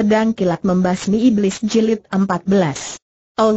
pedang kilat membasmi iblis jilid 14.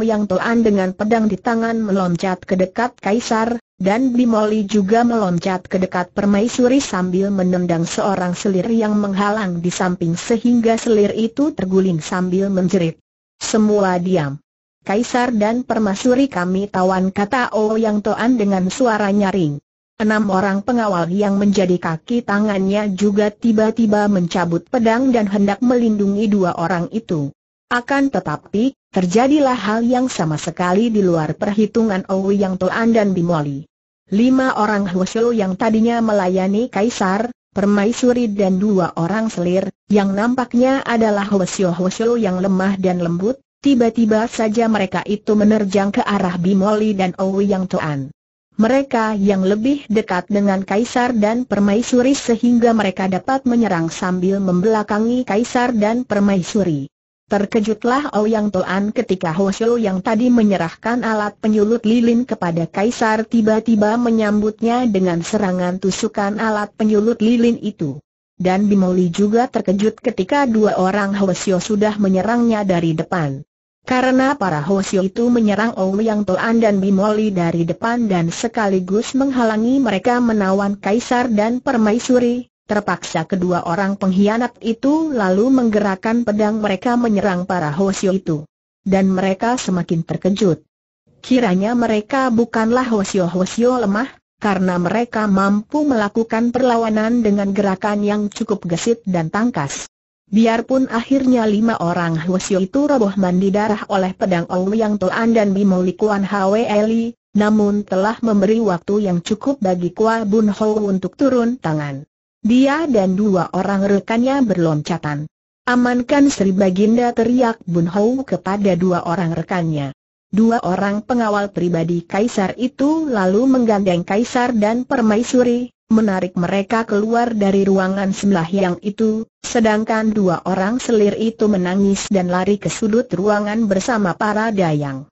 Yang Toan dengan pedang di tangan meloncat ke dekat kaisar, dan Bimoli juga meloncat ke dekat permaisuri sambil menendang seorang selir yang menghalang di samping sehingga selir itu terguling sambil menjerit. Semua diam. Kaisar dan permaisuri kami tawan kata Yang Toan dengan suara nyaring. Enam orang pengawal yang menjadi kaki tangannya juga tiba-tiba mencabut pedang dan hendak melindungi dua orang itu. Akan tetapi, terjadilah hal yang sama sekali di luar perhitungan Owi Yang Toan dan Bimoli. Lima orang Hwasyo yang tadinya melayani Kaisar, Permaisuri dan dua orang selir, yang nampaknya adalah Hwasyo-Hwasyo yang lemah dan lembut, tiba-tiba saja mereka itu menerjang ke arah Bimoli dan Owi Yang Toan mereka yang lebih dekat dengan Kaisar dan Permaisuri sehingga mereka dapat menyerang sambil membelakangi Kaisar dan Permaisuri. Terkejutlah Ouyang Toan ketika Hosyo yang tadi menyerahkan alat penyulut lilin kepada Kaisar tiba-tiba menyambutnya dengan serangan tusukan alat penyulut lilin itu. Dan Bimoli juga terkejut ketika dua orang Hoshio sudah menyerangnya dari depan. Karena para Hoshi itu menyerang Yang Toan dan Bimoli dari depan dan sekaligus menghalangi mereka menawan Kaisar dan Permaisuri, terpaksa kedua orang pengkhianat itu lalu menggerakkan pedang mereka menyerang para Hoshi itu. Dan mereka semakin terkejut. Kiranya mereka bukanlah Hoshio Hoshio lemah, karena mereka mampu melakukan perlawanan dengan gerakan yang cukup gesit dan tangkas. Biarpun akhirnya lima orang Hwasyo itu roboh mandi darah oleh pedang yang Toan dan Bimo Likuan Hwe Eli, namun telah memberi waktu yang cukup bagi Kua Bun Ho untuk turun tangan. Dia dan dua orang rekannya berloncatan. Amankan Sri Baginda teriak Bun Ho kepada dua orang rekannya. Dua orang pengawal pribadi kaisar itu lalu menggandeng kaisar dan permaisuri, menarik mereka keluar dari ruangan sebelah yang itu, sedangkan dua orang selir itu menangis dan lari ke sudut ruangan bersama para dayang.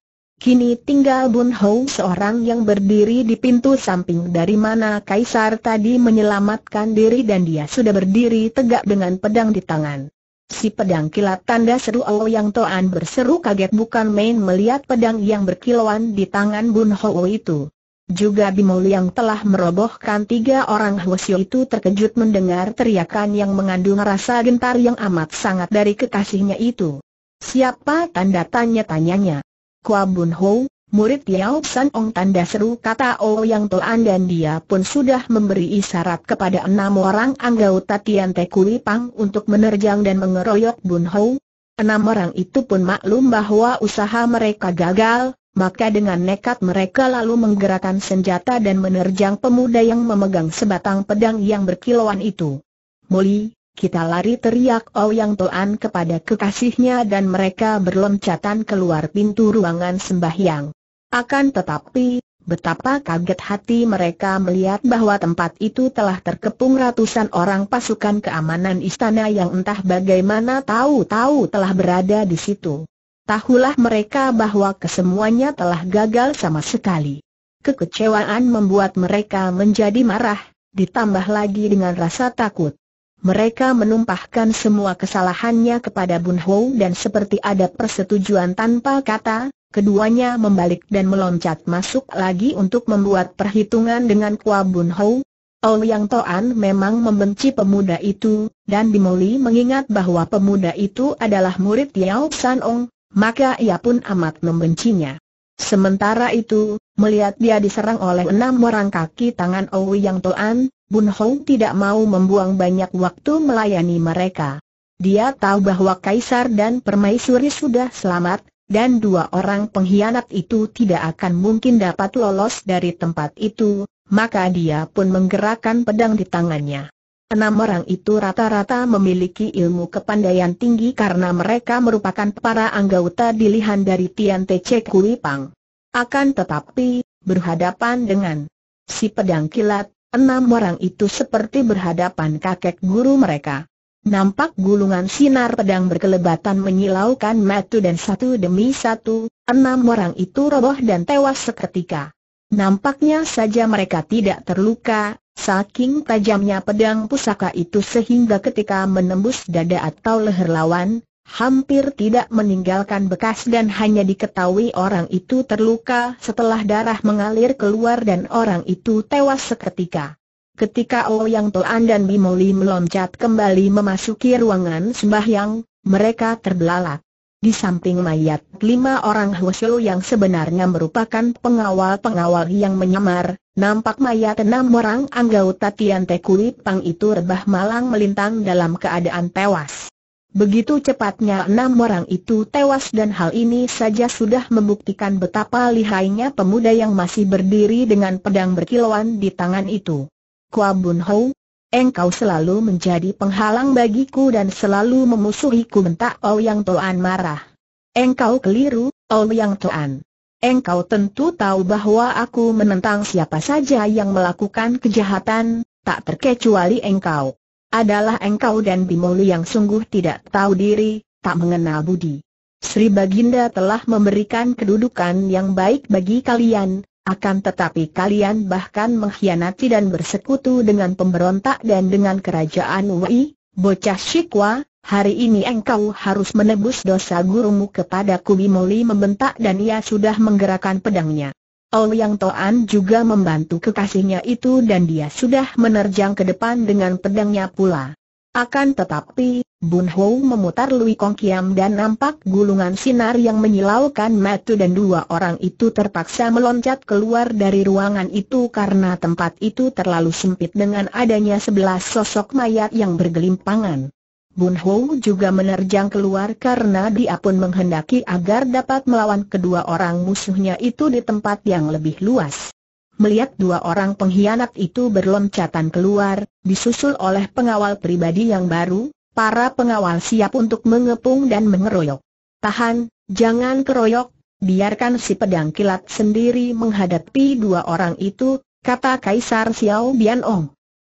Kini tinggal Bun Hou seorang yang berdiri di pintu samping dari mana Kaisar tadi menyelamatkan diri dan dia sudah berdiri tegak dengan pedang di tangan. Si pedang kilat tanda seru oh Yang Toan berseru kaget bukan main melihat pedang yang berkilauan di tangan Bun Hou itu. Juga Bimul yang telah merobohkan tiga orang Hwasyo itu terkejut mendengar teriakan yang mengandung rasa gentar yang amat sangat dari kekasihnya itu. Siapa tanda tanya-tanyanya? Kua Bun Ho, murid Yao San Ong tanda seru kata O Yang Toan dan dia pun sudah memberi isyarat kepada enam orang anggota Tian Te Kui Pang untuk menerjang dan mengeroyok Bun Ho. Enam orang itu pun maklum bahwa usaha mereka gagal, maka dengan nekat mereka lalu menggerakkan senjata dan menerjang pemuda yang memegang sebatang pedang yang berkilauan itu. Muli, kita lari teriak Ouyang Toan kepada kekasihnya dan mereka berloncatan keluar pintu ruangan sembahyang. Akan tetapi, betapa kaget hati mereka melihat bahwa tempat itu telah terkepung ratusan orang pasukan keamanan istana yang entah bagaimana tahu-tahu telah berada di situ tahulah mereka bahwa kesemuanya telah gagal sama sekali. Kekecewaan membuat mereka menjadi marah, ditambah lagi dengan rasa takut. Mereka menumpahkan semua kesalahannya kepada Bun Ho dan seperti ada persetujuan tanpa kata, keduanya membalik dan meloncat masuk lagi untuk membuat perhitungan dengan Kua Bun Hou. Ouyang Toan memang membenci pemuda itu, dan Bimoli mengingat bahwa pemuda itu adalah murid Yao San Ong, maka ia pun amat membencinya. Sementara itu, melihat dia diserang oleh enam orang kaki tangan Owi Yang Toan, Bun Hong tidak mau membuang banyak waktu melayani mereka. Dia tahu bahwa Kaisar dan Permaisuri sudah selamat, dan dua orang pengkhianat itu tidak akan mungkin dapat lolos dari tempat itu, maka dia pun menggerakkan pedang di tangannya. Enam orang itu rata-rata memiliki ilmu kepandaian tinggi karena mereka merupakan para anggota dilihan dari Tian Te Che Kui Pang. Akan tetapi, berhadapan dengan si pedang kilat, enam orang itu seperti berhadapan kakek guru mereka. Nampak gulungan sinar pedang berkelebatan menyilaukan matu dan satu demi satu, enam orang itu roboh dan tewas seketika. Nampaknya saja mereka tidak terluka, Saking tajamnya pedang pusaka itu sehingga ketika menembus dada atau leher lawan, hampir tidak meninggalkan bekas dan hanya diketahui orang itu terluka setelah darah mengalir keluar dan orang itu tewas seketika. Ketika Ouyang Toan dan Bimoli meloncat kembali memasuki ruangan sembahyang, mereka terbelalak. Di samping mayat, lima orang Hwasyo yang sebenarnya merupakan pengawal-pengawal yang menyamar, Nampak mayat enam orang anggota Tian Te Pang itu rebah malang melintang dalam keadaan tewas. Begitu cepatnya enam orang itu tewas dan hal ini saja sudah membuktikan betapa lihainya pemuda yang masih berdiri dengan pedang berkilauan di tangan itu. Kua Bun Hou, engkau selalu menjadi penghalang bagiku dan selalu memusuhiku mentak Ouyang Toan marah. Engkau keliru, Ouyang Toan. Engkau tentu tahu bahwa aku menentang siapa saja yang melakukan kejahatan, tak terkecuali engkau. Adalah engkau dan Bimoli yang sungguh tidak tahu diri, tak mengenal budi. Sri Baginda telah memberikan kedudukan yang baik bagi kalian, akan tetapi kalian bahkan mengkhianati dan bersekutu dengan pemberontak dan dengan kerajaan Wei, bocah Shikwa, Hari ini engkau harus menebus dosa gurumu kepada Kubi Moli membentak dan ia sudah menggerakkan pedangnya. Ouyang Toan juga membantu kekasihnya itu dan dia sudah menerjang ke depan dengan pedangnya pula. Akan tetapi, Bun Hou memutar Lui Kong Kiam dan nampak gulungan sinar yang menyilaukan matu dan dua orang itu terpaksa meloncat keluar dari ruangan itu karena tempat itu terlalu sempit dengan adanya sebelas sosok mayat yang bergelimpangan. Bun Ho juga menerjang keluar karena dia pun menghendaki agar dapat melawan kedua orang musuhnya itu di tempat yang lebih luas. Melihat dua orang pengkhianat itu berloncatan keluar, disusul oleh pengawal pribadi yang baru, para pengawal siap untuk mengepung dan mengeroyok. Tahan, jangan keroyok, biarkan si pedang kilat sendiri menghadapi dua orang itu, kata Kaisar Xiao Bian Ong.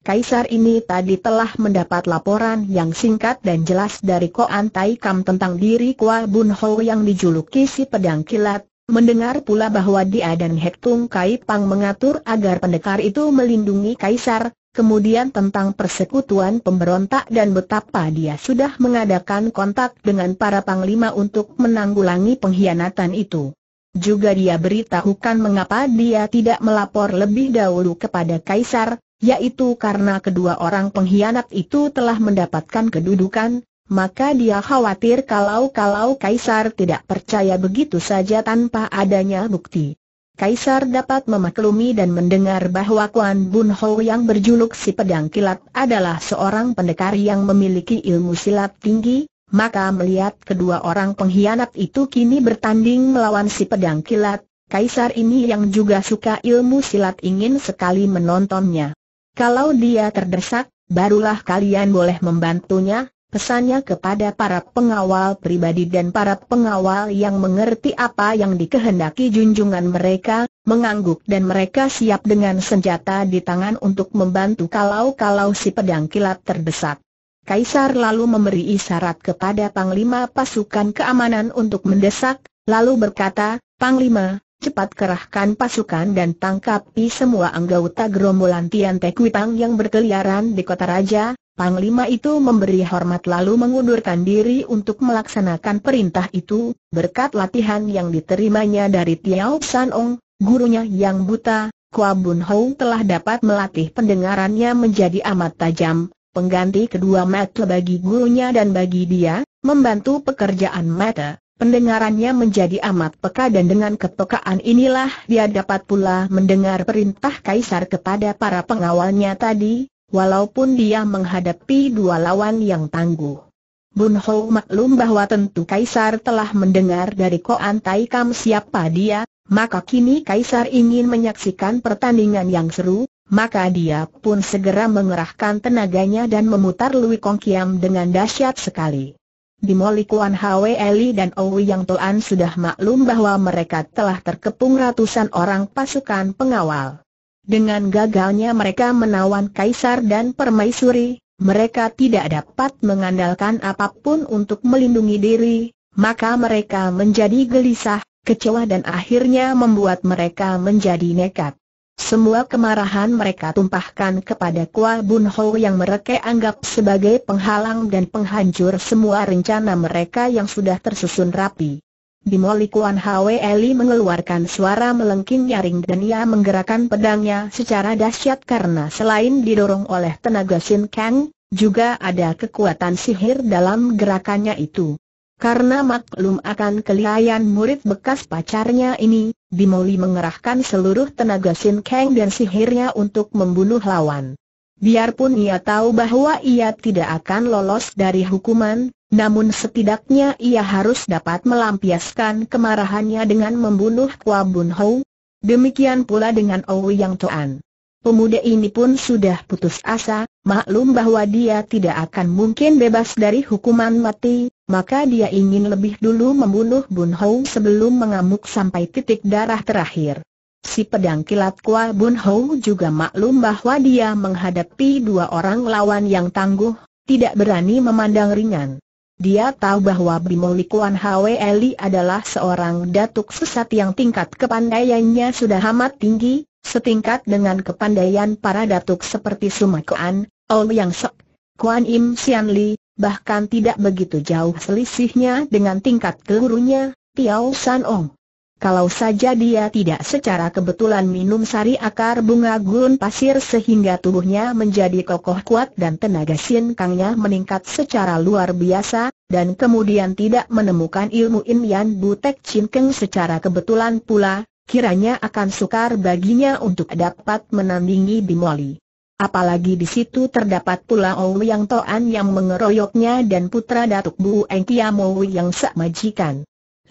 Kaisar ini tadi telah mendapat laporan yang singkat dan jelas dari Koan Tai Kam tentang diri Kwa Bun Ho yang dijuluki si pedang kilat, mendengar pula bahwa dia dan Hek Tung Kai Pang mengatur agar pendekar itu melindungi Kaisar, kemudian tentang persekutuan pemberontak dan betapa dia sudah mengadakan kontak dengan para panglima untuk menanggulangi pengkhianatan itu. Juga dia beritahukan mengapa dia tidak melapor lebih dahulu kepada Kaisar, yaitu karena kedua orang pengkhianat itu telah mendapatkan kedudukan, maka dia khawatir kalau-kalau Kaisar tidak percaya begitu saja tanpa adanya bukti. Kaisar dapat memaklumi dan mendengar bahwa Kuan Bun Ho yang berjuluk si pedang kilat adalah seorang pendekar yang memiliki ilmu silat tinggi, maka melihat kedua orang pengkhianat itu kini bertanding melawan si pedang kilat, Kaisar ini yang juga suka ilmu silat ingin sekali menontonnya. Kalau dia terdesak, barulah kalian boleh membantunya, pesannya kepada para pengawal pribadi dan para pengawal yang mengerti apa yang dikehendaki junjungan mereka, mengangguk dan mereka siap dengan senjata di tangan untuk membantu kalau-kalau si pedang kilat terdesak. Kaisar lalu memberi isyarat kepada Panglima pasukan keamanan untuk mendesak, lalu berkata, Panglima, cepat kerahkan pasukan dan tangkapi semua anggota gerombolan Tian Te Kuitang yang berkeliaran di kota raja, Panglima itu memberi hormat lalu mengundurkan diri untuk melaksanakan perintah itu, berkat latihan yang diterimanya dari Tiao San Ong, gurunya yang buta, Kua Bun Hou telah dapat melatih pendengarannya menjadi amat tajam, pengganti kedua mata bagi gurunya dan bagi dia, membantu pekerjaan mata. Pendengarannya menjadi amat peka dan dengan kepekaan inilah dia dapat pula mendengar perintah Kaisar kepada para pengawalnya tadi, walaupun dia menghadapi dua lawan yang tangguh. Bun Ho maklum bahwa tentu Kaisar telah mendengar dari Koan Tai Kam siapa dia, maka kini Kaisar ingin menyaksikan pertandingan yang seru, maka dia pun segera mengerahkan tenaganya dan memutar Lui Kong Kiam dengan dahsyat sekali. Di Kuan Hwe Eli dan Owi Yang Toan sudah maklum bahwa mereka telah terkepung ratusan orang pasukan pengawal. Dengan gagalnya mereka menawan Kaisar dan Permaisuri, mereka tidak dapat mengandalkan apapun untuk melindungi diri, maka mereka menjadi gelisah, kecewa dan akhirnya membuat mereka menjadi nekat. Semua kemarahan mereka tumpahkan kepada Kwa Bun Ho yang mereka anggap sebagai penghalang dan penghancur semua rencana mereka yang sudah tersusun rapi. Di Kuan Hwe Eli mengeluarkan suara melengking nyaring dan ia menggerakkan pedangnya secara dahsyat karena selain didorong oleh tenaga Sin Kang, juga ada kekuatan sihir dalam gerakannya itu. Karena maklum akan kelihayan murid bekas pacarnya ini, Bimoli mengerahkan seluruh tenaga Sin Kang dan sihirnya untuk membunuh lawan. Biarpun ia tahu bahwa ia tidak akan lolos dari hukuman, namun setidaknya ia harus dapat melampiaskan kemarahannya dengan membunuh Kwa Bun Ho. Demikian pula dengan Ouyang Tuan. Toan. Pemuda ini pun sudah putus asa, maklum bahwa dia tidak akan mungkin bebas dari hukuman mati, maka dia ingin lebih dulu membunuh Bun Hou sebelum mengamuk sampai titik darah terakhir. Si pedang kilat Kua Bun Hou juga maklum bahwa dia menghadapi dua orang lawan yang tangguh, tidak berani memandang ringan. Dia tahu bahwa Bimo Hwe Eli adalah seorang datuk sesat yang tingkat kepandaiannya sudah amat tinggi, Setingkat dengan kepandaian para datuk seperti Sumakuan, Ouyang Sok, Kuan Im Sian Li, bahkan tidak begitu jauh selisihnya dengan tingkat gelurunya, Tiao San Ong. Kalau saja dia tidak secara kebetulan minum sari akar bunga gurun pasir sehingga tubuhnya menjadi kokoh kuat dan tenaga kangnya meningkat secara luar biasa, dan kemudian tidak menemukan ilmu Inyan Butek Cinkeng secara kebetulan pula, kiranya akan sukar baginya untuk dapat menandingi Bimoli. Apalagi di situ terdapat pula yang Toan yang mengeroyoknya dan putra Datuk Bu Eng Engkiamo yang sak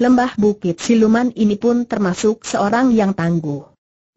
Lembah Bukit Siluman ini pun termasuk seorang yang tangguh.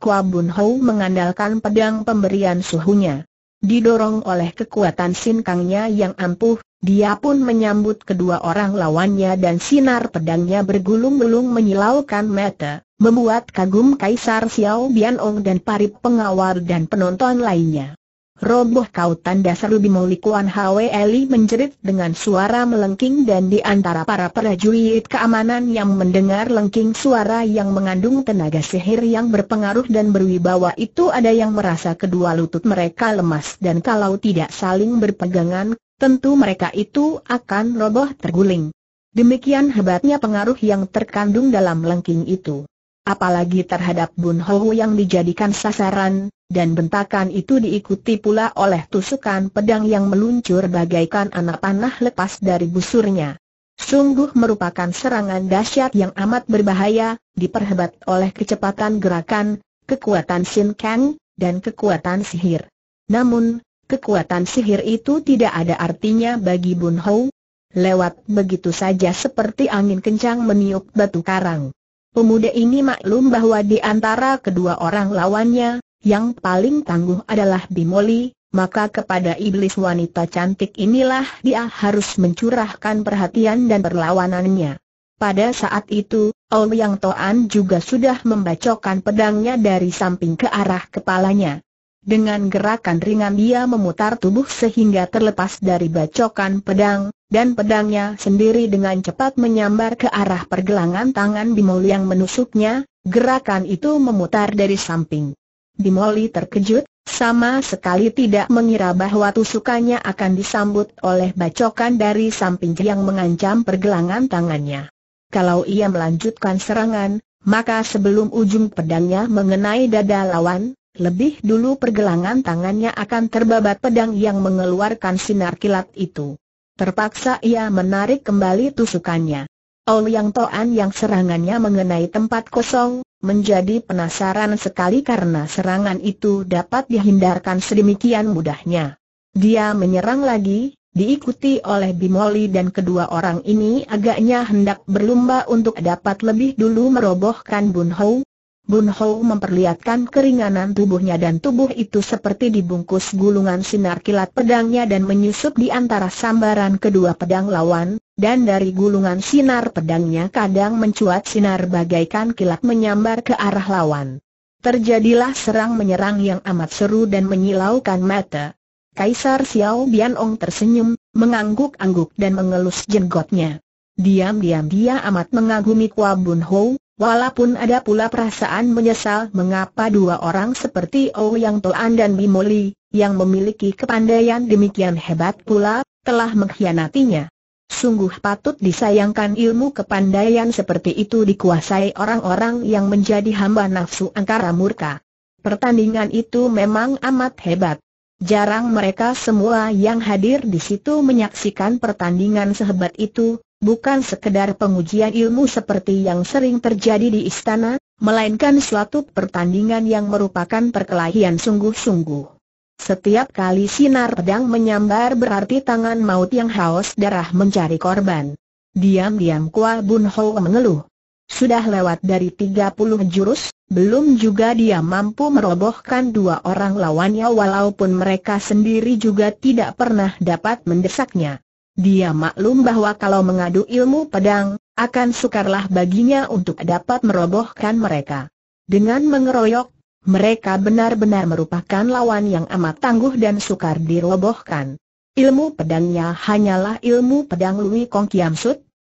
Kua Bun Hou mengandalkan pedang pemberian suhunya. Didorong oleh kekuatan sinkangnya yang ampuh, dia pun menyambut kedua orang lawannya dan sinar pedangnya bergulung-gulung menyilaukan mata, membuat kagum Kaisar Xiao Bianong dan para pengawal dan penonton lainnya. Roboh kau tanda seru Bimoli Kuan Hwe Eli menjerit dengan suara melengking dan di antara para prajurit keamanan yang mendengar lengking suara yang mengandung tenaga sihir yang berpengaruh dan berwibawa itu ada yang merasa kedua lutut mereka lemas dan kalau tidak saling berpegangan, tentu mereka itu akan roboh terguling. Demikian hebatnya pengaruh yang terkandung dalam lengking itu. Apalagi terhadap Bun Hou yang dijadikan sasaran, dan bentakan itu diikuti pula oleh tusukan pedang yang meluncur bagaikan anak panah lepas dari busurnya. Sungguh merupakan serangan dahsyat yang amat berbahaya, diperhebat oleh kecepatan gerakan, kekuatan Sin Kang, dan kekuatan sihir. Namun, kekuatan sihir itu tidak ada artinya bagi Bun Hou. Lewat begitu saja seperti angin kencang meniup batu karang. Pemuda ini maklum bahwa di antara kedua orang lawannya, yang paling tangguh adalah Bimoli, maka kepada iblis wanita cantik inilah dia harus mencurahkan perhatian dan perlawanannya. Pada saat itu, Ouyang Toan juga sudah membacokan pedangnya dari samping ke arah kepalanya. Dengan gerakan ringan dia memutar tubuh sehingga terlepas dari bacokan pedang, dan pedangnya sendiri dengan cepat menyambar ke arah pergelangan tangan Bimoli yang menusuknya, gerakan itu memutar dari samping. Bimoli terkejut, sama sekali tidak mengira bahwa tusukannya akan disambut oleh bacokan dari samping yang mengancam pergelangan tangannya. Kalau ia melanjutkan serangan, maka sebelum ujung pedangnya mengenai dada lawan, lebih dulu pergelangan tangannya akan terbabat pedang yang mengeluarkan sinar kilat itu. Terpaksa ia menarik kembali tusukannya. Yang Toan yang serangannya mengenai tempat kosong, menjadi penasaran sekali karena serangan itu dapat dihindarkan sedemikian mudahnya. Dia menyerang lagi, diikuti oleh Bimoli dan kedua orang ini agaknya hendak berlumba untuk dapat lebih dulu merobohkan Bun Hou, Bun Ho memperlihatkan keringanan tubuhnya dan tubuh itu seperti dibungkus gulungan sinar kilat pedangnya dan menyusup di antara sambaran kedua pedang lawan, dan dari gulungan sinar pedangnya kadang mencuat sinar bagaikan kilat menyambar ke arah lawan. Terjadilah serang menyerang yang amat seru dan menyilaukan mata. Kaisar Xiao Bianong tersenyum, mengangguk-angguk dan mengelus jenggotnya. Diam-diam dia amat mengagumi Kua Bun Ho, Walaupun ada pula perasaan menyesal mengapa dua orang seperti oh Yang Toan dan Bimoli, yang memiliki kepandaian demikian hebat pula, telah mengkhianatinya. Sungguh patut disayangkan ilmu kepandaian seperti itu dikuasai orang-orang yang menjadi hamba nafsu angkara murka. Pertandingan itu memang amat hebat. Jarang mereka semua yang hadir di situ menyaksikan pertandingan sehebat itu, bukan sekedar pengujian ilmu seperti yang sering terjadi di istana, melainkan suatu pertandingan yang merupakan perkelahian sungguh-sungguh. Setiap kali sinar pedang menyambar berarti tangan maut yang haus darah mencari korban. Diam-diam Kua Bun Ho mengeluh. Sudah lewat dari 30 jurus, belum juga dia mampu merobohkan dua orang lawannya walaupun mereka sendiri juga tidak pernah dapat mendesaknya. Dia maklum bahwa kalau mengadu ilmu pedang, akan sukarlah baginya untuk dapat merobohkan mereka. Dengan mengeroyok, mereka benar-benar merupakan lawan yang amat tangguh dan sukar dirobohkan. Ilmu pedangnya hanyalah ilmu pedang Lui Kong Kiam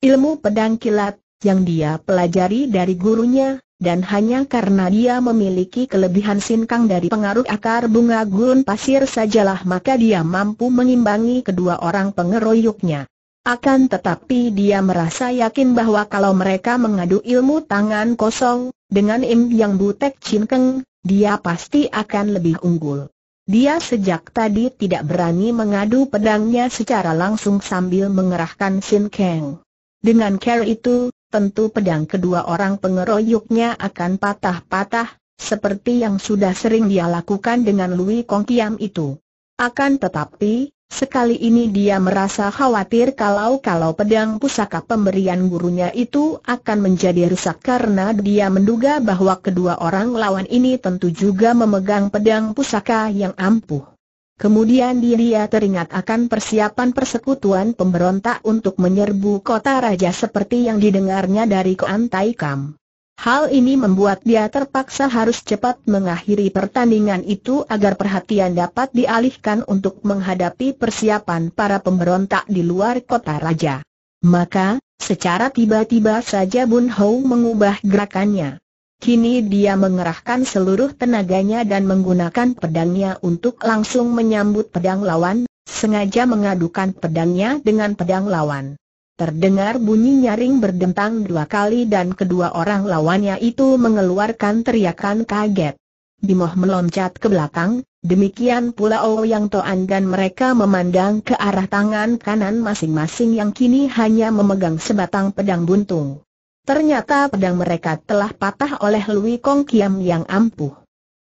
ilmu pedang kilat, yang dia pelajari dari gurunya, dan hanya karena dia memiliki kelebihan sinkang dari pengaruh akar bunga gurun pasir sajalah maka dia mampu mengimbangi kedua orang pengeroyoknya. Akan tetapi dia merasa yakin bahwa kalau mereka mengadu ilmu tangan kosong, dengan Im Yang Butek Cinkeng, dia pasti akan lebih unggul. Dia sejak tadi tidak berani mengadu pedangnya secara langsung sambil mengerahkan Sin Dengan care itu, tentu pedang kedua orang pengeroyoknya akan patah-patah, seperti yang sudah sering dia lakukan dengan Lui Kong Kiam itu. Akan tetapi, sekali ini dia merasa khawatir kalau-kalau pedang pusaka pemberian gurunya itu akan menjadi rusak karena dia menduga bahwa kedua orang lawan ini tentu juga memegang pedang pusaka yang ampuh. Kemudian dia teringat akan persiapan persekutuan pemberontak untuk menyerbu kota raja seperti yang didengarnya dari Koan Kam. Hal ini membuat dia terpaksa harus cepat mengakhiri pertandingan itu agar perhatian dapat dialihkan untuk menghadapi persiapan para pemberontak di luar kota raja. Maka, secara tiba-tiba saja Bun Hou mengubah gerakannya. Kini dia mengerahkan seluruh tenaganya dan menggunakan pedangnya untuk langsung menyambut pedang lawan, sengaja mengadukan pedangnya dengan pedang lawan. Terdengar bunyi nyaring berdentang dua kali dan kedua orang lawannya itu mengeluarkan teriakan kaget. Bimoh meloncat ke belakang, demikian pula Ouyang oh Toan dan mereka memandang ke arah tangan kanan masing-masing yang kini hanya memegang sebatang pedang buntung. Ternyata pedang mereka telah patah oleh Lui Kong Kiam yang ampuh.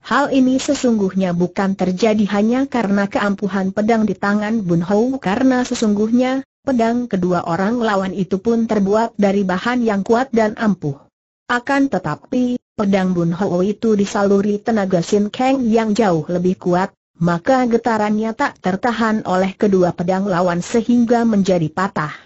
Hal ini sesungguhnya bukan terjadi hanya karena keampuhan pedang di tangan Bun Hou karena sesungguhnya, pedang kedua orang lawan itu pun terbuat dari bahan yang kuat dan ampuh. Akan tetapi, pedang Bun Hou itu disaluri tenaga Sin Kang yang jauh lebih kuat, maka getarannya tak tertahan oleh kedua pedang lawan sehingga menjadi patah.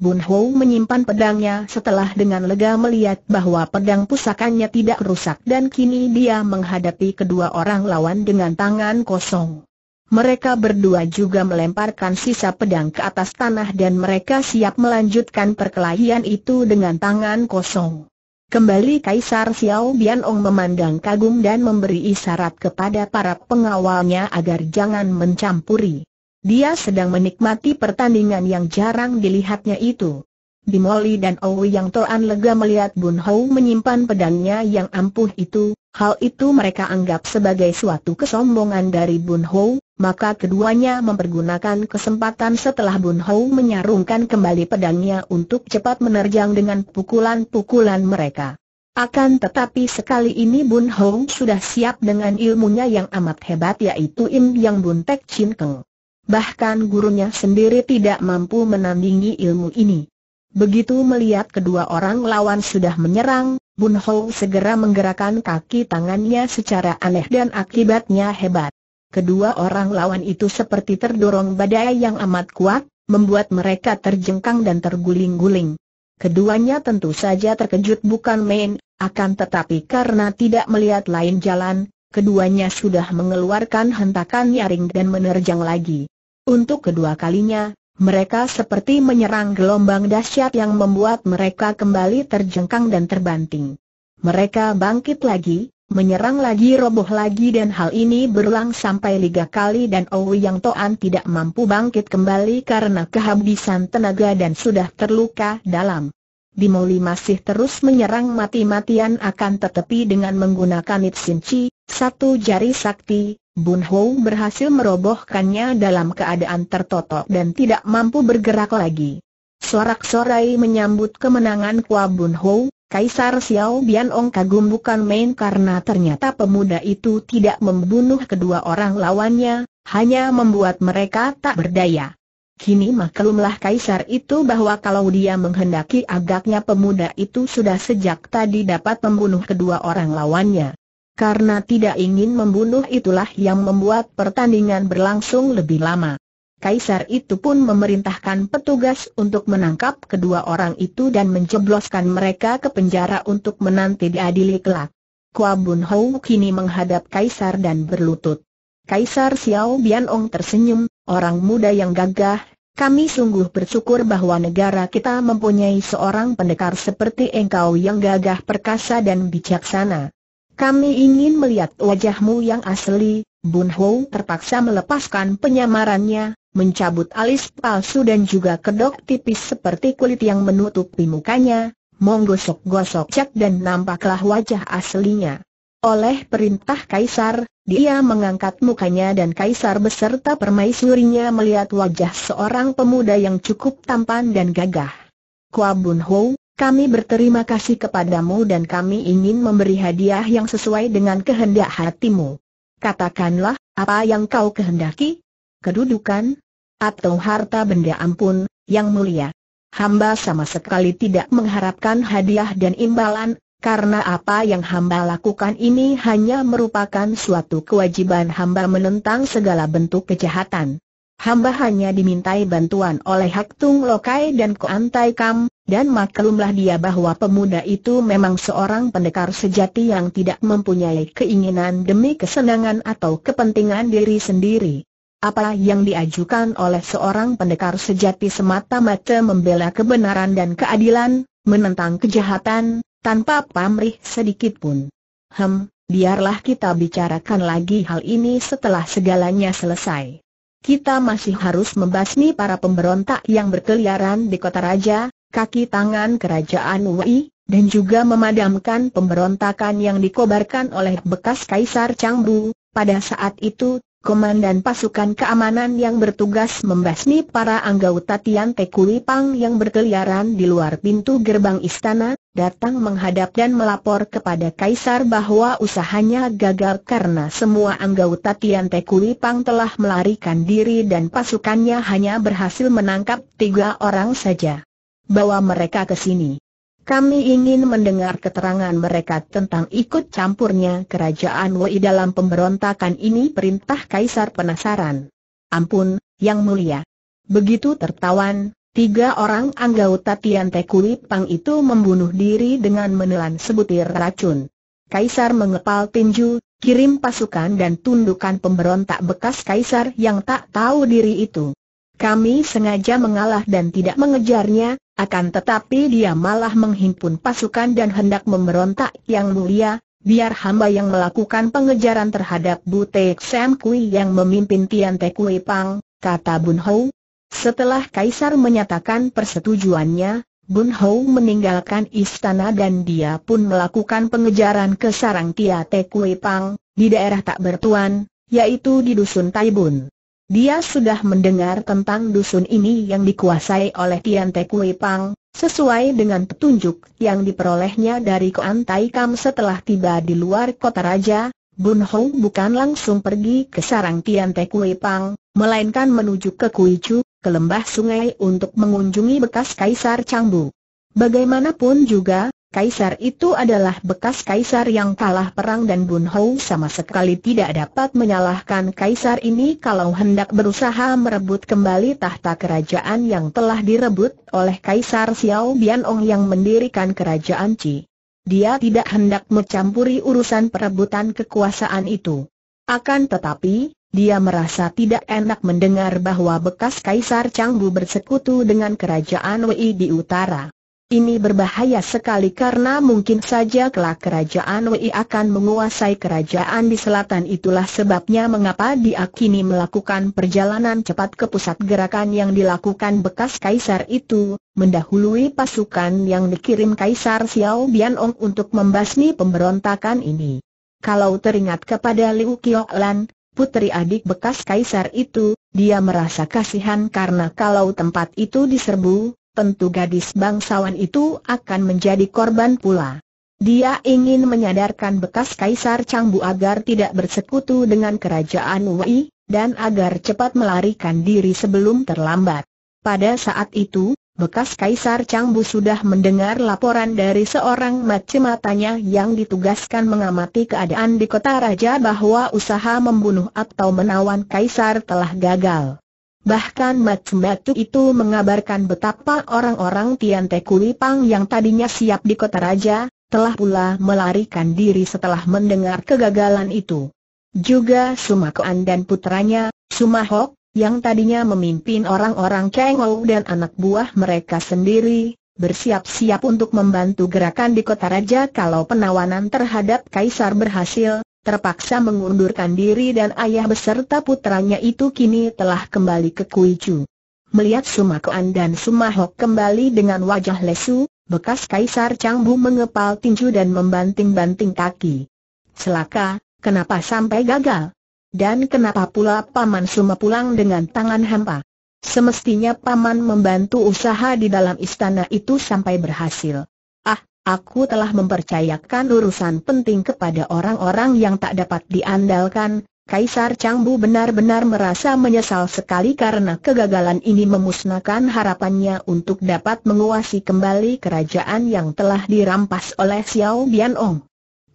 Bun Ho menyimpan pedangnya setelah dengan lega melihat bahwa pedang pusakannya tidak rusak dan kini dia menghadapi kedua orang lawan dengan tangan kosong. Mereka berdua juga melemparkan sisa pedang ke atas tanah dan mereka siap melanjutkan perkelahian itu dengan tangan kosong. Kembali Kaisar Xiao Bianong memandang kagum dan memberi isyarat kepada para pengawalnya agar jangan mencampuri. Dia sedang menikmati pertandingan yang jarang dilihatnya itu. Bimoli dan Owi yang Toan lega melihat Bun Hou menyimpan pedangnya yang ampuh itu, hal itu mereka anggap sebagai suatu kesombongan dari Bun Hou, maka keduanya mempergunakan kesempatan setelah Bun Hou menyarungkan kembali pedangnya untuk cepat menerjang dengan pukulan-pukulan mereka. Akan tetapi sekali ini Bun Hong sudah siap dengan ilmunya yang amat hebat yaitu Im Yang Bun Tek Chin Keng. Bahkan gurunya sendiri tidak mampu menandingi ilmu ini. Begitu melihat kedua orang lawan sudah menyerang, Bun Ho segera menggerakkan kaki tangannya secara aneh dan akibatnya hebat. Kedua orang lawan itu seperti terdorong badai yang amat kuat, membuat mereka terjengkang dan terguling-guling. Keduanya tentu saja terkejut bukan main, akan tetapi karena tidak melihat lain jalan, Keduanya sudah mengeluarkan hentakan nyaring dan menerjang lagi. Untuk kedua kalinya, mereka seperti menyerang gelombang dahsyat yang membuat mereka kembali terjengkang dan terbanting. Mereka bangkit lagi, menyerang lagi roboh lagi dan hal ini berulang sampai liga kali dan Ouyang oh Yang Toan tidak mampu bangkit kembali karena kehabisan tenaga dan sudah terluka dalam. Bimoli masih terus menyerang mati-matian akan tetapi dengan menggunakan Itsinci, satu jari sakti, Bun Ho berhasil merobohkannya dalam keadaan tertotok dan tidak mampu bergerak lagi. Sorak-sorai menyambut kemenangan Kua Bun Ho. Kaisar Xiao Bian Ong kagum bukan main karena ternyata pemuda itu tidak membunuh kedua orang lawannya, hanya membuat mereka tak berdaya. Kini maklumlah kaisar itu bahwa kalau dia menghendaki agaknya pemuda itu sudah sejak tadi dapat membunuh kedua orang lawannya. Karena tidak ingin membunuh itulah yang membuat pertandingan berlangsung lebih lama. Kaisar itu pun memerintahkan petugas untuk menangkap kedua orang itu dan menjebloskan mereka ke penjara untuk menanti diadili kelak. Kua Bun Hou kini menghadap Kaisar dan berlutut. Kaisar Xiao Bian Ong tersenyum, orang muda yang gagah, kami sungguh bersyukur bahwa negara kita mempunyai seorang pendekar seperti engkau yang gagah perkasa dan bijaksana. Kami ingin melihat wajahmu yang asli, Bun Ho terpaksa melepaskan penyamarannya, mencabut alis palsu dan juga kedok tipis seperti kulit yang menutupi mukanya, menggosok-gosok cek dan nampaklah wajah aslinya. Oleh perintah Kaisar, dia mengangkat mukanya dan Kaisar beserta permaisurinya melihat wajah seorang pemuda yang cukup tampan dan gagah. Kua Bun Ho, kami berterima kasih kepadamu dan kami ingin memberi hadiah yang sesuai dengan kehendak hatimu. Katakanlah, apa yang kau kehendaki? Kedudukan? Atau harta benda ampun, yang mulia? Hamba sama sekali tidak mengharapkan hadiah dan imbalan, karena apa yang hamba lakukan ini hanya merupakan suatu kewajiban hamba menentang segala bentuk kejahatan. Hamba hanya dimintai bantuan oleh Hak Tung Lokai dan Koan Tai Kam, dan maklumlah dia bahwa pemuda itu memang seorang pendekar sejati yang tidak mempunyai keinginan demi kesenangan atau kepentingan diri sendiri. Apa yang diajukan oleh seorang pendekar sejati semata-mata membela kebenaran dan keadilan, menentang kejahatan, tanpa pamrih sedikit pun. Hem, biarlah kita bicarakan lagi hal ini setelah segalanya selesai kita masih harus membasmi para pemberontak yang berkeliaran di kota raja, kaki tangan kerajaan Wei, dan juga memadamkan pemberontakan yang dikobarkan oleh bekas Kaisar Changbu. Pada saat itu, komandan pasukan keamanan yang bertugas membasmi para anggota Tian Te Pang yang berkeliaran di luar pintu gerbang istana, datang menghadap dan melapor kepada Kaisar bahwa usahanya gagal karena semua anggota Tian Te Pang telah melarikan diri dan pasukannya hanya berhasil menangkap tiga orang saja. Bawa mereka ke sini. Kami ingin mendengar keterangan mereka tentang ikut campurnya kerajaan Wei dalam pemberontakan ini perintah Kaisar penasaran. Ampun, Yang Mulia. Begitu tertawan, Tiga orang anggota Tian Te Kui Pang itu membunuh diri dengan menelan sebutir racun. Kaisar mengepal tinju, kirim pasukan dan tundukan pemberontak bekas kaisar yang tak tahu diri itu. Kami sengaja mengalah dan tidak mengejarnya, akan tetapi dia malah menghimpun pasukan dan hendak memberontak yang mulia, biar hamba yang melakukan pengejaran terhadap Butek Sam Kui yang memimpin Tian Te Kui Pang, kata Bun Hou. Setelah Kaisar menyatakan persetujuannya, Bun Hou meninggalkan istana dan dia pun melakukan pengejaran ke sarang Tia Te Kui Pang, di daerah tak bertuan, yaitu di Dusun Taibun. Dia sudah mendengar tentang dusun ini yang dikuasai oleh Tian Te Kui Pang, sesuai dengan petunjuk yang diperolehnya dari Koan Tai Kam setelah tiba di luar kota raja, Bun Hong bukan langsung pergi ke sarang Tian Te Kui Pang, melainkan menuju ke Kui Chu, ke lembah sungai untuk mengunjungi bekas Kaisar Changbu. Bagaimanapun juga, Kaisar itu adalah bekas kaisar yang kalah perang dan Bun Hou sama sekali tidak dapat menyalahkan kaisar ini kalau hendak berusaha merebut kembali tahta kerajaan yang telah direbut oleh kaisar Xiao Bianong yang mendirikan kerajaan Qi. Dia tidak hendak mencampuri urusan perebutan kekuasaan itu. Akan tetapi, dia merasa tidak enak mendengar bahwa bekas kaisar Changbu bersekutu dengan kerajaan Wei di utara. Ini berbahaya sekali karena mungkin saja kelak kerajaan Wei akan menguasai kerajaan di selatan itulah sebabnya mengapa dia kini melakukan perjalanan cepat ke pusat gerakan yang dilakukan bekas kaisar itu, mendahului pasukan yang dikirim kaisar Xiao Bianong untuk membasmi pemberontakan ini. Kalau teringat kepada Liu Qiolan, putri adik bekas kaisar itu, dia merasa kasihan karena kalau tempat itu diserbu, tentu gadis bangsawan itu akan menjadi korban pula. Dia ingin menyadarkan bekas Kaisar Changbu agar tidak bersekutu dengan kerajaan Wei, dan agar cepat melarikan diri sebelum terlambat. Pada saat itu, bekas Kaisar Changbu sudah mendengar laporan dari seorang matanya yang ditugaskan mengamati keadaan di kota raja bahwa usaha membunuh atau menawan Kaisar telah gagal. Bahkan matu-matu itu mengabarkan betapa orang-orang Tian Te Kulipang yang tadinya siap di kota raja, telah pula melarikan diri setelah mendengar kegagalan itu. Juga Sumakoan dan putranya, Sumahok, yang tadinya memimpin orang-orang Kengou dan anak buah mereka sendiri, bersiap-siap untuk membantu gerakan di kota raja kalau penawanan terhadap kaisar berhasil, terpaksa mengundurkan diri dan ayah beserta putranya itu kini telah kembali ke Kuiju. Melihat Kuan dan Sumahok kembali dengan wajah lesu, bekas Kaisar Changbu mengepal tinju dan membanting-banting kaki. Selaka, kenapa sampai gagal? Dan kenapa pula Paman Suma pulang dengan tangan hampa? Semestinya Paman membantu usaha di dalam istana itu sampai berhasil. Ah, Aku telah mempercayakan urusan penting kepada orang-orang yang tak dapat diandalkan, Kaisar Changbu benar-benar merasa menyesal sekali karena kegagalan ini memusnahkan harapannya untuk dapat menguasai kembali kerajaan yang telah dirampas oleh Xiao Bianong.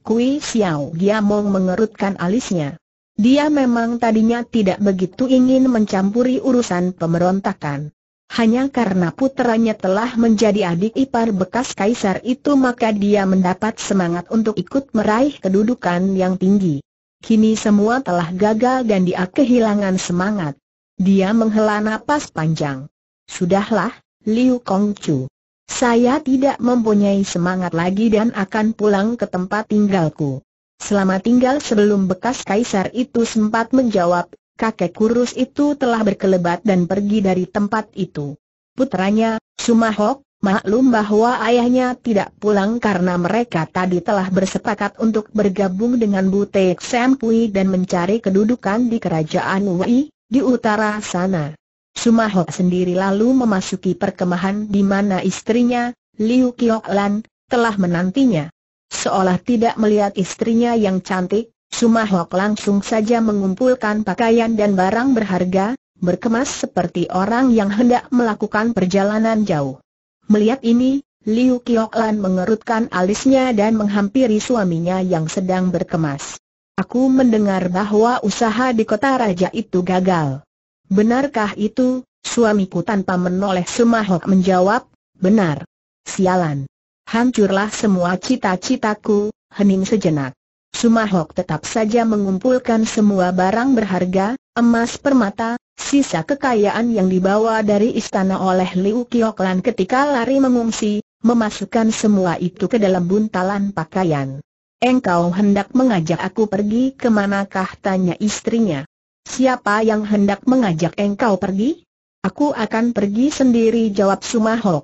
Kui Xiao Giamong mengerutkan alisnya. Dia memang tadinya tidak begitu ingin mencampuri urusan pemberontakan. Hanya karena putranya telah menjadi adik ipar bekas kaisar itu maka dia mendapat semangat untuk ikut meraih kedudukan yang tinggi. Kini semua telah gagal dan dia kehilangan semangat. Dia menghela napas panjang. Sudahlah, Liu Kongchu. Saya tidak mempunyai semangat lagi dan akan pulang ke tempat tinggalku. Selama tinggal sebelum bekas kaisar itu sempat menjawab, kakek kurus itu telah berkelebat dan pergi dari tempat itu. Putranya, Sumahok, maklum bahwa ayahnya tidak pulang karena mereka tadi telah bersepakat untuk bergabung dengan Butek Sempui dan mencari kedudukan di kerajaan Wei, di utara sana. Sumahok sendiri lalu memasuki perkemahan di mana istrinya, Liu Kiok Lan, telah menantinya. Seolah tidak melihat istrinya yang cantik, Sumahok langsung saja mengumpulkan pakaian dan barang berharga, berkemas seperti orang yang hendak melakukan perjalanan jauh. Melihat ini, Liu Kioklan mengerutkan alisnya dan menghampiri suaminya yang sedang berkemas. Aku mendengar bahwa usaha di kota raja itu gagal. Benarkah itu? Suamiku tanpa menoleh Sumahok menjawab, benar. Sialan. Hancurlah semua cita-citaku, hening sejenak. Sumahok tetap saja mengumpulkan semua barang berharga, emas permata, sisa kekayaan yang dibawa dari istana oleh Liu Qioklan ketika lari mengungsi, memasukkan semua itu ke dalam buntalan pakaian. Engkau hendak mengajak aku pergi ke manakah tanya istrinya. Siapa yang hendak mengajak engkau pergi? Aku akan pergi sendiri jawab Sumahok.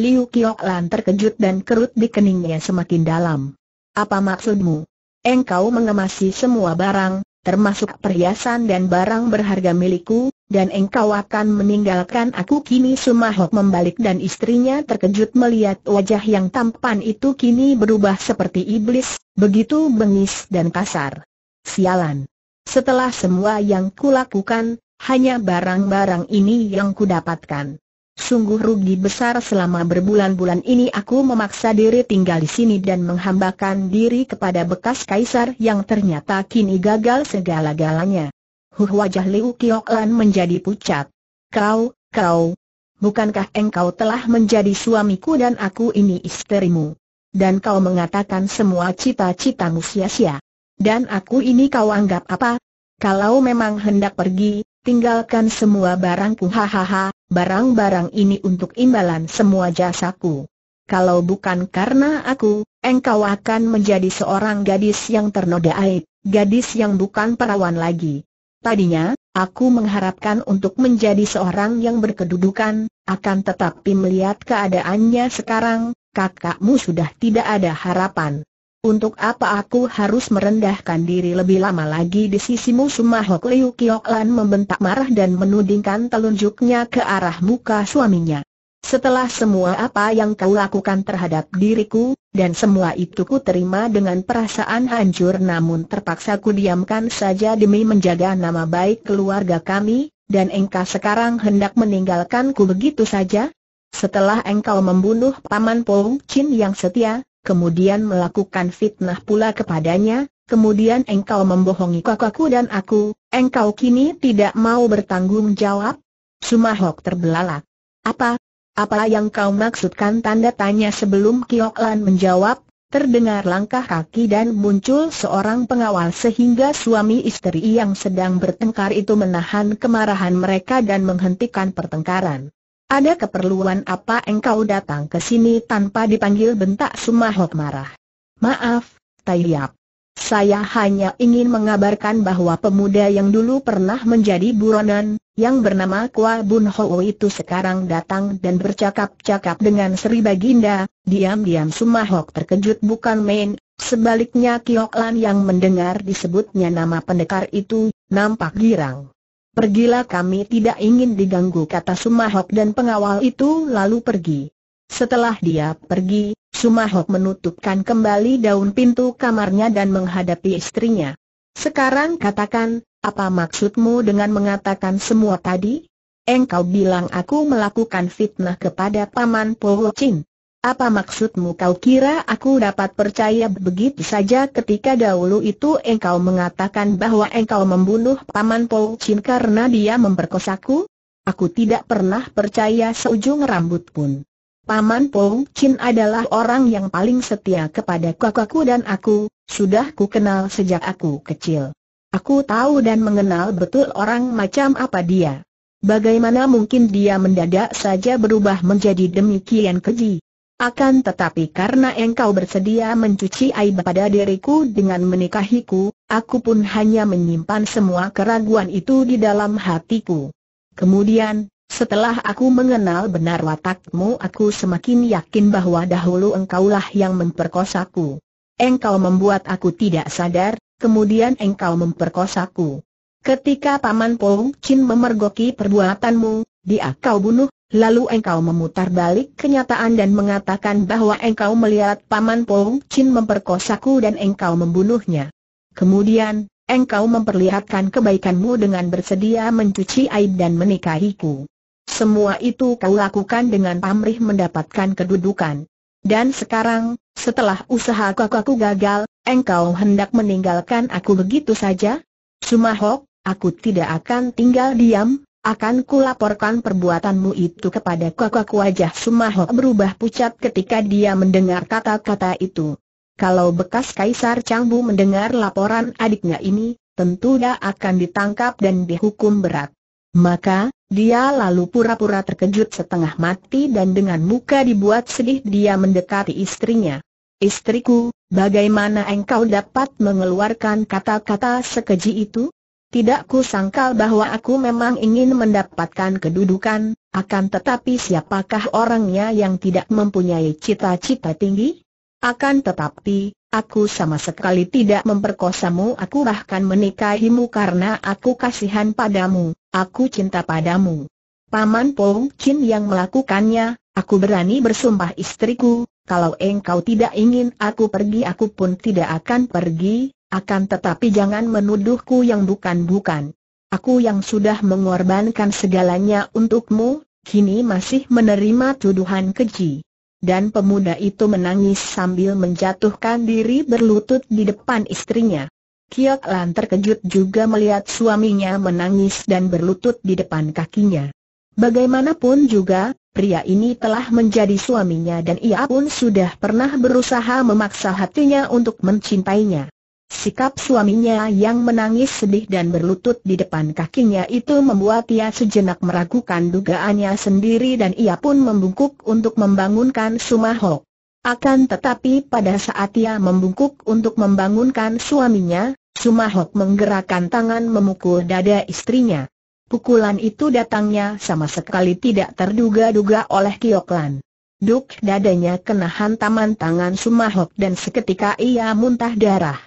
Liu Qioklan terkejut dan kerut di keningnya semakin dalam. Apa maksudmu? engkau mengemasi semua barang, termasuk perhiasan dan barang berharga milikku, dan engkau akan meninggalkan aku kini Sumahok membalik dan istrinya terkejut melihat wajah yang tampan itu kini berubah seperti iblis, begitu bengis dan kasar. Sialan. Setelah semua yang kulakukan, hanya barang-barang ini yang kudapatkan. Sungguh rugi besar selama berbulan-bulan ini aku memaksa diri tinggal di sini dan menghambakan diri kepada bekas kaisar yang ternyata kini gagal segala-galanya. Huh wajah Liu Kiok menjadi pucat. Kau, kau, bukankah engkau telah menjadi suamiku dan aku ini istrimu? Dan kau mengatakan semua cita-citamu sia-sia. Dan aku ini kau anggap apa? Kalau memang hendak pergi, tinggalkan semua barangku hahaha, Barang-barang ini untuk imbalan semua jasaku. Kalau bukan karena aku, engkau akan menjadi seorang gadis yang ternoda aib, gadis yang bukan perawan lagi. Tadinya, aku mengharapkan untuk menjadi seorang yang berkedudukan, akan tetapi melihat keadaannya sekarang, kakakmu sudah tidak ada harapan. Untuk apa aku harus merendahkan diri lebih lama lagi di sisimu Sumahok Liu Kiok Lan membentak marah dan menudingkan telunjuknya ke arah muka suaminya. Setelah semua apa yang kau lakukan terhadap diriku, dan semua itu ku terima dengan perasaan hancur namun terpaksa ku diamkan saja demi menjaga nama baik keluarga kami, dan engkau sekarang hendak meninggalkanku begitu saja? Setelah engkau membunuh Paman Pong Chin yang setia, kemudian melakukan fitnah pula kepadanya, kemudian engkau membohongi kakakku dan aku, engkau kini tidak mau bertanggung jawab? Sumahok terbelalak. Apa? Apa yang kau maksudkan tanda tanya sebelum Kiok Lan menjawab, terdengar langkah kaki dan muncul seorang pengawal sehingga suami istri yang sedang bertengkar itu menahan kemarahan mereka dan menghentikan pertengkaran. Ada keperluan apa engkau datang ke sini tanpa dipanggil bentak Sumahok marah. Maaf, Taiyap. Saya hanya ingin mengabarkan bahwa pemuda yang dulu pernah menjadi buronan, yang bernama Kua Bun Ho itu sekarang datang dan bercakap-cakap dengan Sri Baginda, diam-diam Sumahok terkejut bukan main, sebaliknya Kiok Lan yang mendengar disebutnya nama pendekar itu, nampak girang. Pergilah kami tidak ingin diganggu kata Sumahok dan pengawal itu lalu pergi. Setelah dia pergi, Sumahok menutupkan kembali daun pintu kamarnya dan menghadapi istrinya. Sekarang katakan, apa maksudmu dengan mengatakan semua tadi? Engkau bilang aku melakukan fitnah kepada Paman Po Chin. Apa maksudmu kau kira aku dapat percaya begitu saja ketika dahulu itu engkau mengatakan bahwa engkau membunuh Paman Po Chin karena dia memperkosaku? Aku tidak pernah percaya seujung rambut pun. Paman Po Chin adalah orang yang paling setia kepada kakakku dan aku, sudah ku kenal sejak aku kecil. Aku tahu dan mengenal betul orang macam apa dia. Bagaimana mungkin dia mendadak saja berubah menjadi demikian keji? Akan tetapi karena engkau bersedia mencuci aib pada diriku dengan menikahiku, aku pun hanya menyimpan semua keraguan itu di dalam hatiku. Kemudian, setelah aku mengenal benar watakmu aku semakin yakin bahwa dahulu engkaulah yang memperkosaku. Engkau membuat aku tidak sadar, kemudian engkau memperkosaku. Ketika Paman Pong Chin memergoki perbuatanmu, dia kau bunuh, Lalu engkau memutar balik kenyataan dan mengatakan bahwa engkau melihat Paman Pong Chin memperkosaku dan engkau membunuhnya. Kemudian, engkau memperlihatkan kebaikanmu dengan bersedia mencuci aib dan menikahiku. Semua itu kau lakukan dengan pamrih mendapatkan kedudukan. Dan sekarang, setelah usaha kakakku gagal, engkau hendak meninggalkan aku begitu saja? Sumahok, aku tidak akan tinggal diam, akan kulaporkan perbuatanmu itu kepada kakak wajah Sumaho berubah pucat ketika dia mendengar kata-kata itu. Kalau bekas Kaisar Changbu mendengar laporan adiknya ini, tentu dia akan ditangkap dan dihukum berat. Maka, dia lalu pura-pura terkejut setengah mati dan dengan muka dibuat sedih dia mendekati istrinya. Istriku, bagaimana engkau dapat mengeluarkan kata-kata sekeji itu? Tidak ku sangkal bahwa aku memang ingin mendapatkan kedudukan, akan tetapi siapakah orangnya yang tidak mempunyai cita-cita tinggi? Akan tetapi, aku sama sekali tidak memperkosamu aku bahkan menikahimu karena aku kasihan padamu, aku cinta padamu. Paman Pong Chin yang melakukannya, aku berani bersumpah istriku, kalau engkau tidak ingin aku pergi aku pun tidak akan pergi, akan tetapi jangan menuduhku yang bukan-bukan. Aku yang sudah mengorbankan segalanya untukmu, kini masih menerima tuduhan keji. Dan pemuda itu menangis sambil menjatuhkan diri berlutut di depan istrinya. Kiok Lan terkejut juga melihat suaminya menangis dan berlutut di depan kakinya. Bagaimanapun juga, pria ini telah menjadi suaminya dan ia pun sudah pernah berusaha memaksa hatinya untuk mencintainya. Sikap suaminya yang menangis sedih dan berlutut di depan kakinya itu membuat ia sejenak meragukan dugaannya sendiri dan ia pun membungkuk untuk membangunkan Sumaho. Akan tetapi pada saat ia membungkuk untuk membangunkan suaminya, Sumahok menggerakkan tangan memukul dada istrinya. Pukulan itu datangnya sama sekali tidak terduga-duga oleh Kioklan. Duk dadanya kena hantaman tangan Sumahok dan seketika ia muntah darah.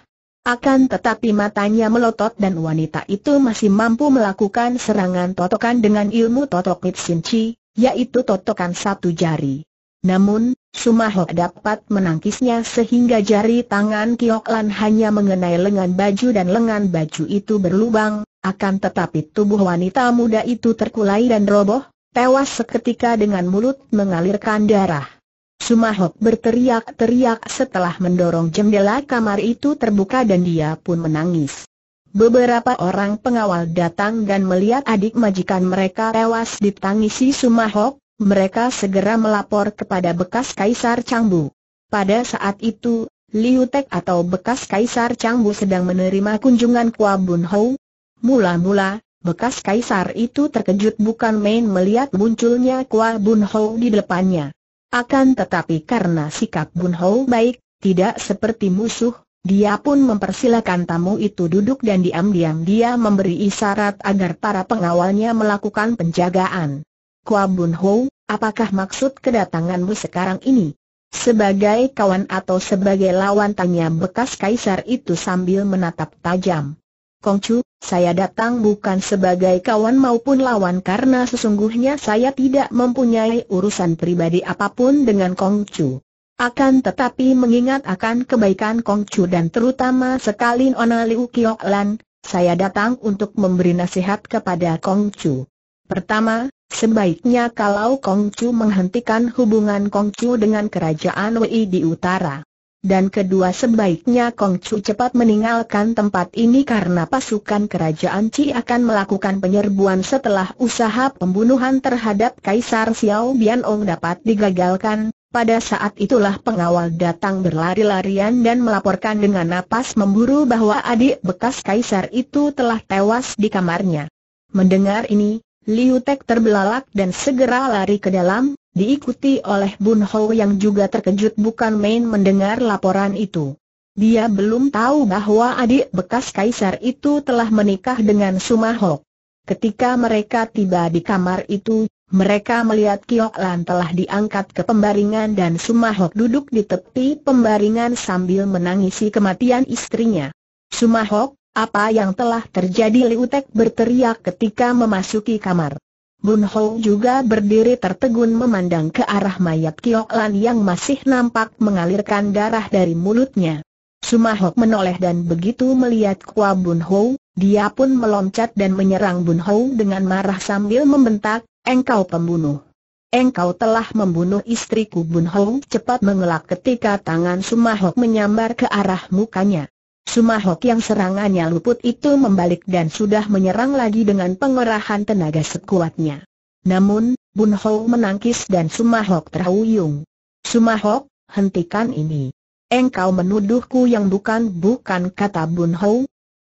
Akan tetapi matanya melotot dan wanita itu masih mampu melakukan serangan totokan dengan ilmu totok Mitsinci, yaitu totokan satu jari. Namun, Sumahok dapat menangkisnya sehingga jari tangan Kioklan hanya mengenai lengan baju dan lengan baju itu berlubang, akan tetapi tubuh wanita muda itu terkulai dan roboh, tewas seketika dengan mulut mengalirkan darah. Sumahok berteriak-teriak setelah mendorong jendela kamar itu terbuka dan dia pun menangis. Beberapa orang pengawal datang dan melihat adik majikan mereka tewas ditangisi Sumahok, mereka segera melapor kepada bekas Kaisar Changbu. Pada saat itu, Liu Tek atau bekas Kaisar Changbu sedang menerima kunjungan Kua Bun Hou. Mula-mula, bekas Kaisar itu terkejut bukan main melihat munculnya Kua Bun Hou di depannya. Akan tetapi karena sikap Bun Hou baik, tidak seperti musuh, dia pun mempersilakan tamu itu duduk dan diam-diam dia memberi isyarat agar para pengawalnya melakukan penjagaan. Kua Bun Ho, apakah maksud kedatanganmu sekarang ini? Sebagai kawan atau sebagai lawan tanya bekas kaisar itu sambil menatap tajam. Kongcu, saya datang bukan sebagai kawan maupun lawan karena sesungguhnya saya tidak mempunyai urusan pribadi apapun dengan Kongcu. Akan tetapi mengingat akan kebaikan Kongcu dan terutama sekali Ona Liu Kiok saya datang untuk memberi nasihat kepada Kongcu. Pertama, sebaiknya kalau Kongcu menghentikan hubungan Kongcu dengan kerajaan Wei di utara. Dan kedua sebaiknya Kong Chu cepat meninggalkan tempat ini karena pasukan kerajaan Ci akan melakukan penyerbuan setelah usaha pembunuhan terhadap Kaisar Xiao Bian Bianong dapat digagalkan. Pada saat itulah pengawal datang berlari-larian dan melaporkan dengan napas memburu bahwa adik bekas Kaisar itu telah tewas di kamarnya. Mendengar ini, Liu Tek terbelalak dan segera lari ke dalam, diikuti oleh Bun Ho yang juga terkejut bukan main mendengar laporan itu. Dia belum tahu bahwa adik bekas kaisar itu telah menikah dengan Sumahok. Ketika mereka tiba di kamar itu, mereka melihat Kiok Lan telah diangkat ke pembaringan dan Sumahok duduk di tepi pembaringan sambil menangisi kematian istrinya. Sumahok, apa yang telah terjadi Liutek berteriak ketika memasuki kamar. Bun Ho juga berdiri tertegun memandang ke arah mayat Kiok Lan yang masih nampak mengalirkan darah dari mulutnya. Sumahok menoleh dan begitu melihat Kua Bun Ho, dia pun meloncat dan menyerang Bun Ho dengan marah sambil membentak, engkau pembunuh. Engkau telah membunuh istriku Bun Ho cepat mengelak ketika tangan Sumahok menyambar ke arah mukanya. Sumahok yang serangannya luput itu membalik dan sudah menyerang lagi dengan pengerahan tenaga sekuatnya. Namun, Bun Ho menangkis dan Sumahok terhuyung. Sumahok, hentikan ini. Engkau menuduhku yang bukan-bukan kata Bun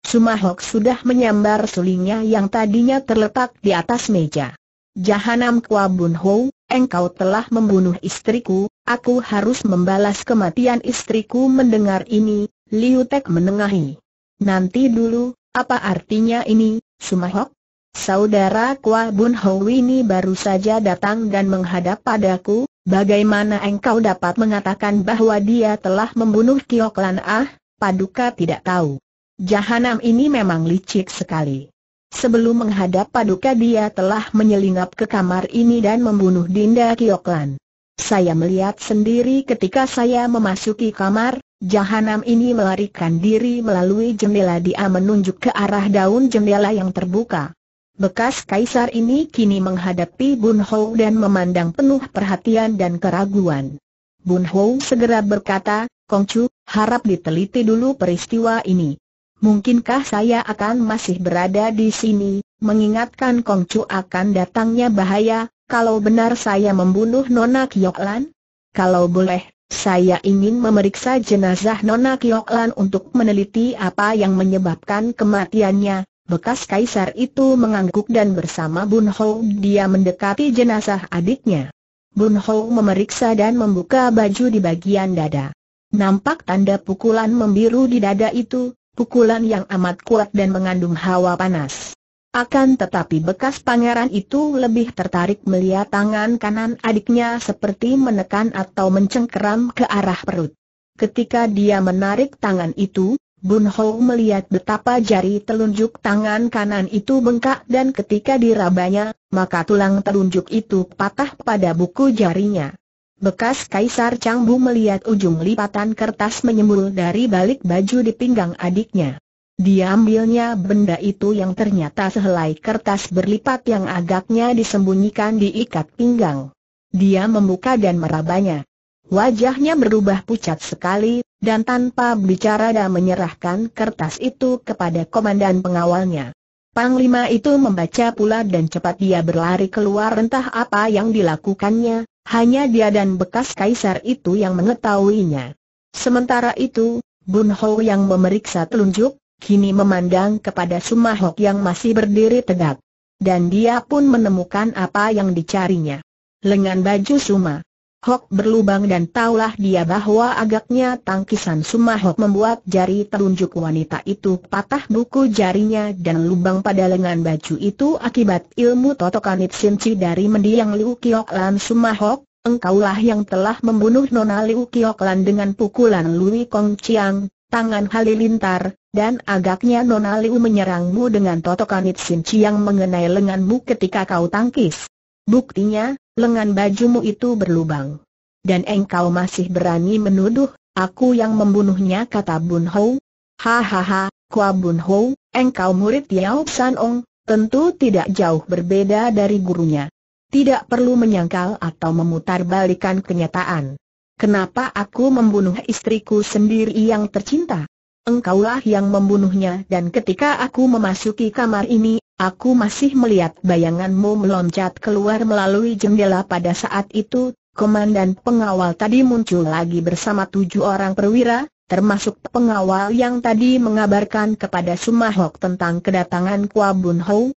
Sumahok sudah menyambar sulingnya yang tadinya terletak di atas meja. Jahanam Kwa Bun Ho, engkau telah membunuh istriku, aku harus membalas kematian istriku mendengar ini, Liu Tek menengahi. Nanti dulu, apa artinya ini, Sumahok? Saudara Kwa Bun Hou ini baru saja datang dan menghadap padaku, bagaimana engkau dapat mengatakan bahwa dia telah membunuh Kiok Lan Ah, paduka tidak tahu. Jahanam ini memang licik sekali. Sebelum menghadap paduka dia telah menyelinap ke kamar ini dan membunuh Dinda Kioklan Saya melihat sendiri ketika saya memasuki kamar, Jahanam ini melarikan diri melalui jendela dia menunjuk ke arah daun jendela yang terbuka. Bekas kaisar ini kini menghadapi Bun Ho dan memandang penuh perhatian dan keraguan. Bun Ho segera berkata, Kongcu, harap diteliti dulu peristiwa ini. Mungkinkah saya akan masih berada di sini, mengingatkan Kongcu akan datangnya bahaya, kalau benar saya membunuh Nona Kyoklan? Kalau boleh, saya ingin memeriksa jenazah Nona Kiok untuk meneliti apa yang menyebabkan kematiannya. Bekas kaisar itu mengangguk dan bersama Bun Ho dia mendekati jenazah adiknya. Bun Ho memeriksa dan membuka baju di bagian dada. Nampak tanda pukulan membiru di dada itu, pukulan yang amat kuat dan mengandung hawa panas. Akan tetapi bekas pangeran itu lebih tertarik melihat tangan kanan adiknya seperti menekan atau mencengkeram ke arah perut. Ketika dia menarik tangan itu, Bun Ho melihat betapa jari telunjuk tangan kanan itu bengkak dan ketika dirabanya, maka tulang telunjuk itu patah pada buku jarinya. Bekas Kaisar Changbu melihat ujung lipatan kertas menyembul dari balik baju di pinggang adiknya. Diambilnya benda itu yang ternyata sehelai kertas berlipat yang agaknya disembunyikan di ikat pinggang. Dia membuka dan merabanya. Wajahnya berubah pucat sekali, dan tanpa bicara dan menyerahkan kertas itu kepada komandan pengawalnya. Panglima itu membaca pula dan cepat dia berlari keluar entah apa yang dilakukannya, hanya dia dan bekas kaisar itu yang mengetahuinya. Sementara itu, Bun Ho yang memeriksa telunjuk, kini memandang kepada Sumahok yang masih berdiri tegak. Dan dia pun menemukan apa yang dicarinya. Lengan baju Suma. Hok berlubang dan taulah dia bahwa agaknya tangkisan Sumahok membuat jari telunjuk wanita itu patah buku jarinya dan lubang pada lengan baju itu akibat ilmu totokanit sinci dari mendiang Liu Kioklan Lan Sumahok, engkaulah yang telah membunuh Nona Liu Kioklan dengan pukulan Lui Kong Chiang, tangan halilintar, dan agaknya Nona Liu menyerangmu dengan totokan Itsin yang mengenai lenganmu ketika kau tangkis. Buktinya, lengan bajumu itu berlubang. Dan engkau masih berani menuduh, aku yang membunuhnya kata Bun Hou. Hahaha, Kua Bun Hou, engkau murid Yao San Ong, tentu tidak jauh berbeda dari gurunya. Tidak perlu menyangkal atau memutarbalikan kenyataan. Kenapa aku membunuh istriku sendiri yang tercinta? engkaulah yang membunuhnya dan ketika aku memasuki kamar ini, aku masih melihat bayanganmu meloncat keluar melalui jendela pada saat itu, komandan pengawal tadi muncul lagi bersama tujuh orang perwira, termasuk pengawal yang tadi mengabarkan kepada Sumahok tentang kedatangan Kua Bun